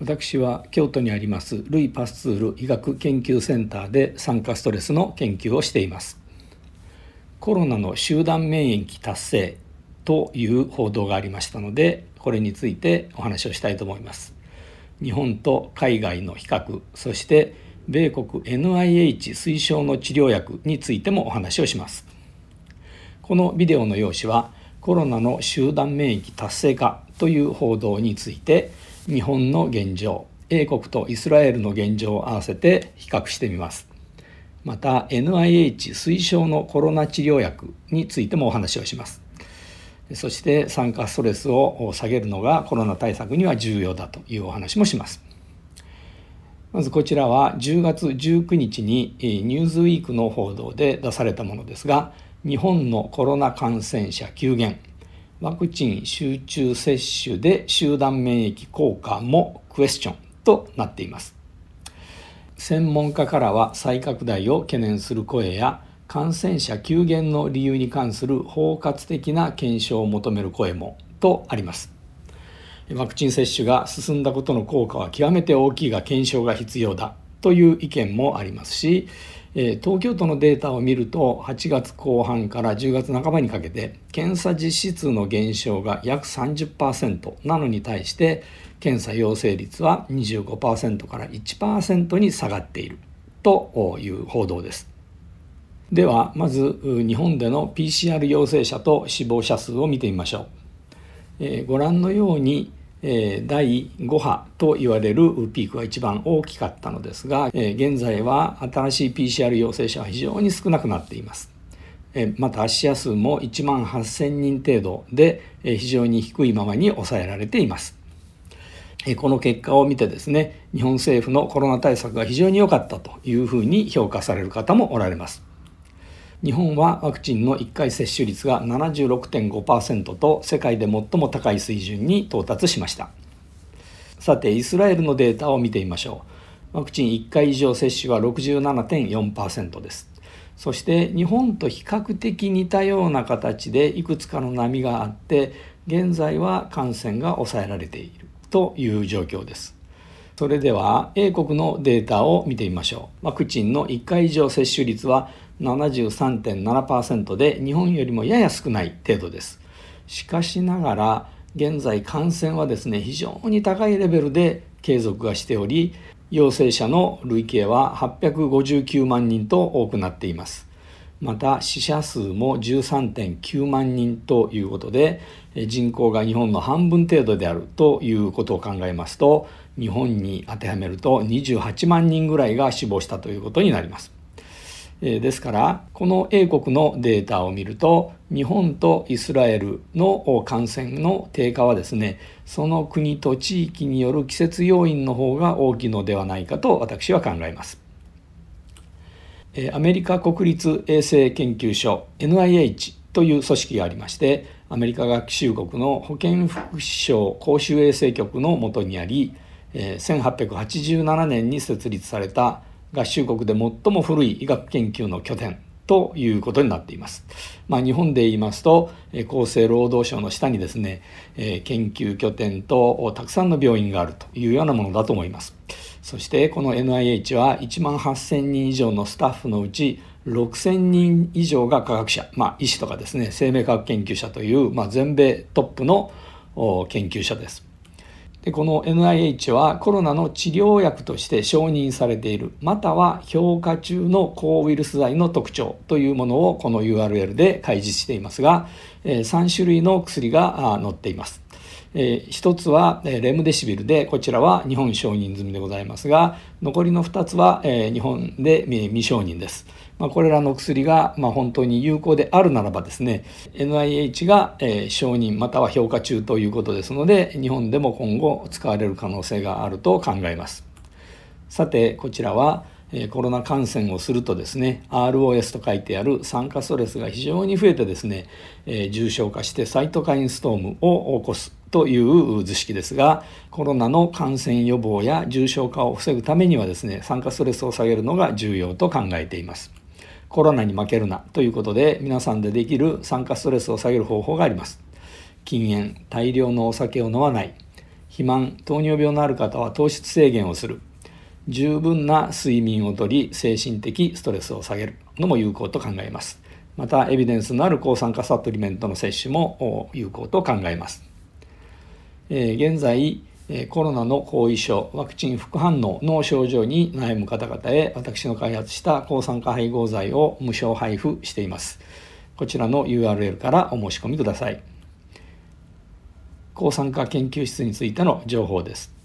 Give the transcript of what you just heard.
私は京都にありますルイ・パスツール医学研究センターで酸化ストレスの研究をしていますコロナの集団免疫達成という報道がありましたのでこれについてお話をしたいと思います日本と海外の比較そして米国 NIH 推奨の治療薬についてもお話をしますこのビデオの用紙はコロナの集団免疫達成化という報道について日本の現状英国とイスラエルの現状を合わせて比較してみますまた NIH 推奨のコロナ治療薬についてもお話をしますそして酸化ストレスを下げるのがコロナ対策には重要だというお話もしますまずこちらは10月19日にニューズウィークの報道で出されたものですが日本のコロナ感染者急減ワクチン集中接種で集団免疫効果もクエスチョンとなっています専門家からは再拡大を懸念する声や感染者急減の理由に関する包括的な検証を求める声もとありますワクチン接種が進んだことの効果は極めて大きいが検証が必要だという意見もありますしえー、東京都のデータを見ると8月後半から10月半ばにかけて検査実施数の減少が約30%なのに対して検査陽性率は25%から1%に下がっているという報道です。ではまず日本での PCR 陽性者と死亡者数を見てみましょう。えー、ご覧のようにえ第5波と言われるピークが一番大きかったのですが、え現在は新しい PCR 陽性者は非常に少なくなっています。えまた死者数も1万8,000人程度で、え非常に低いままに抑えられています。えこの結果を見てですね日本政府のコロナ対策が非常に良かったというふうに評価される方もおられます。日本はワクチンの1回接種率が76.5%と世界で最も高い水準に到達しましたさてイスラエルのデータを見てみましょうワクチン1回以上接種は67.4%ですそして日本と比較的似たような形でいくつかの波があって現在は感染が抑えられているという状況ですそれでは、英国のデータを見てみましょう。ワクチンの1回以上接種率は73.7%で、日本よりもやや少ない程度です。しかしながら、現在感染はですね、非常に高いレベルで継続がしており、陽性者の累計は859万人と多くなっています。また死者数も13.9万人ということで人口が日本の半分程度であるということを考えますと日本に当てはめると28万人ぐらいが死亡したということになります。ですからこの英国のデータを見ると日本とイスラエルの感染の低下はですねその国と地域による季節要因の方が大きいのではないかと私は考えます。アメリカ国立衛生研究所 NIH という組織がありましてアメリカ学習国の保健福祉省公衆衛生局のもとにあり1887年に設立された合衆国で最も古い医学研究の拠点ということになっています。まあ、日本で言いますと厚生労働省の下にですね研究拠点とたくさんの病院があるというようなものだと思います。そしてこの NIH は1万8000人以上のスタッフのうち6000人以上が科学者、まあ、医師とかですね生命科学研究者という、まあ、全米トップの研究者です。でこの NIH はコロナの治療薬として承認されているまたは評価中の抗ウイルス剤の特徴というものをこの URL で開示していますが3種類の薬が載っています。えー、1つは、えレムデシビルでこちらは日本承認済みでございますが残りの2つは、え日本で未承認です。まあ、これらの薬が、ま本当に有効であるならばですね NIH が、え承認または評価中ということですので日本でも今後使われる可能性があると考えます。さてこちらはえコロナ感染をするとですね ROS と書いてある酸化ストレスが非常に増えてですね、え重症化してサイトカインストームを起こすという図式ですがコロナの感染予防や重症化を防ぐためにはですね酸化ストレスを下げるのが重要と考えています。コロナに負けるなということで皆さんでできる酸化ストレスを下げる方法があります。禁煙、大量のお酒を飲まない、肥満、糖尿病のある方は糖質制限をする、十分な睡眠をとり精神的ストレスを下げるのも有効と考えますまたエビデンスのある抗酸化サプリメントの摂取も有効と考えます、え現在コロナの後遺症ワクチン副反応の症状に悩む方々へ私の開発した抗酸化配合剤を無償配布していますこちらの URL からお申し込みください抗酸化研究室についての情報です